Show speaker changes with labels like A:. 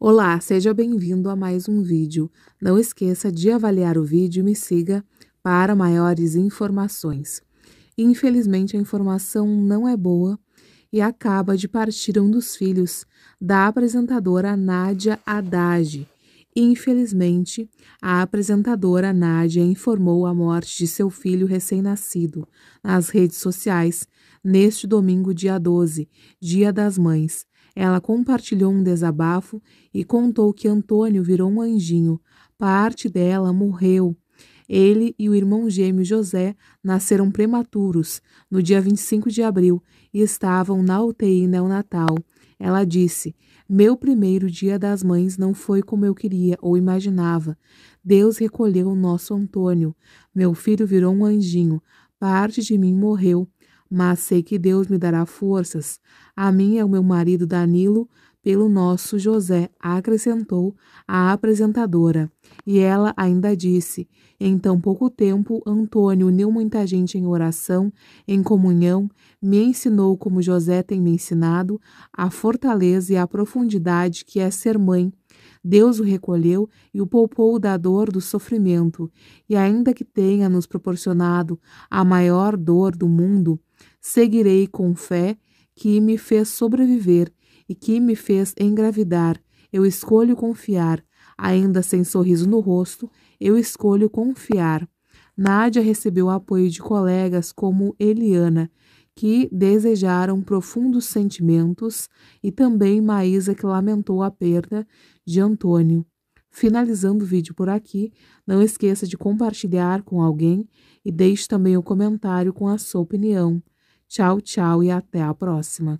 A: Olá, seja bem-vindo a mais um vídeo. Não esqueça de avaliar o vídeo e me siga para maiores informações. Infelizmente, a informação não é boa e acaba de partir um dos filhos da apresentadora Nádia Haddad. Infelizmente, a apresentadora Nádia informou a morte de seu filho recém-nascido nas redes sociais neste domingo, dia 12, Dia das Mães, ela compartilhou um desabafo e contou que Antônio virou um anjinho. Parte dela morreu. Ele e o irmão gêmeo José nasceram prematuros no dia 25 de abril e estavam na UTI neonatal. Ela disse: Meu primeiro dia das mães não foi como eu queria ou imaginava. Deus recolheu o nosso Antônio. Meu filho virou um anjinho. Parte de mim morreu mas sei que Deus me dará forças. A mim é o meu marido Danilo, pelo nosso José, acrescentou a apresentadora. E ela ainda disse: Em tão pouco tempo, Antônio uniu muita gente em oração, em comunhão, me ensinou como José tem me ensinado, a fortaleza e a profundidade que é ser mãe. Deus o recolheu e o poupou da dor do sofrimento, e ainda que tenha nos proporcionado a maior dor do mundo, Seguirei com fé que me fez sobreviver e que me fez engravidar. Eu escolho confiar. Ainda sem sorriso no rosto, eu escolho confiar. Nádia recebeu apoio de colegas como Eliana, que desejaram profundos sentimentos, e também Maísa, que lamentou a perda de Antônio. Finalizando o vídeo por aqui, não esqueça de compartilhar com alguém e deixe também o um comentário com a sua opinião. Tchau, tchau e até a próxima!